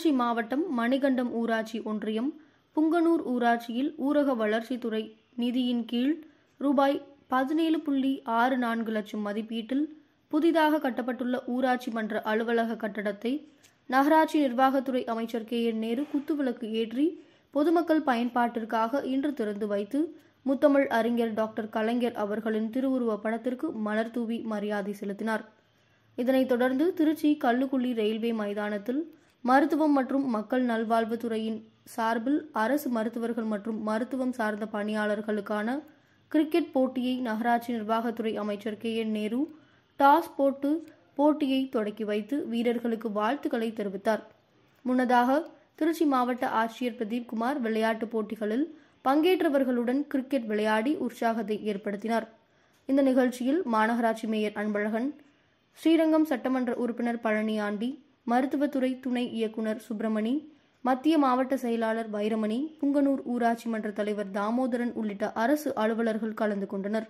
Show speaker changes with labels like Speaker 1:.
Speaker 1: திருச்சி மாவட்டம் மணிகண்டம் ஊராட்சி ஒன்றியம் புங்கனூர் ஊராட்சியில் ஊரக வளர்ச்சித்துறை நிதியின் கீழ் ரூபாய் பதினேழு புள்ளி ஆறு நான்கு லட்சம் மதிப்பீட்டில் புதிதாக கட்டப்பட்டுள்ள ஊராட்சி மன்ற அலுவலக கட்டடத்தை நகராட்சி நிர்வாகத்துறை அமைச்சர் கே என் நேரு குத்துவிளக்கு ஏற்றி பொதுமக்கள் பயன்பாட்டிற்காக இன்று திறந்து வைத்து முத்தமிழ் அறிஞர் டாக்டர் கலைஞர் அவர்களின் திருவுருவ படத்திற்கு மலர் தூவி மரியாதை செலுத்தினார் இதனைத் தொடர்ந்து திருச்சி கல்லுக்குள்ளி ரயில்வே மைதானத்தில் மருத்துவம் மற்றும் மக்கள் நல்வாழ்வுத்துறையின் சார்பில் அரசு மருத்துவர்கள் மற்றும் மருத்துவம் சார்ந்த பணியாளர்களுக்கான கிரிக்கெட் போட்டியை நகராட்சி நிர்வாகத்துறை அமைச்சர் கே என் நேரு டாஸ் போட்டு போட்டியை தொடக்கி வைத்து வீரர்களுக்கு வாழ்த்துக்களை தெரிவித்தார் முன்னதாக திருச்சி மாவட்ட ஆட்சியர் பிரதீப் குமார் விளையாட்டுப் போட்டிகளில் பங்கேற்றவர்களுடன் கிரிக்கெட் விளையாடி உற்சாகத்தை ஏற்படுத்தினார் இந்த நிகழ்ச்சியில் மாநகராட்சி மேயர் அன்பழகன் ஸ்ரீரங்கம் சட்டமன்ற உறுப்பினர் பழனியாண்டி மருத்துவத்துறை துணை இயக்குனர் சுப்பிரமணி மத்திய மாவட்ட செயலாளர் வைரமணி புங்கனூர் ஊராட்சி மன்ற தலைவர் தாமோதரன் உள்ளிட்ட அரசு அலுவலர்கள் கலந்து கொண்டனர்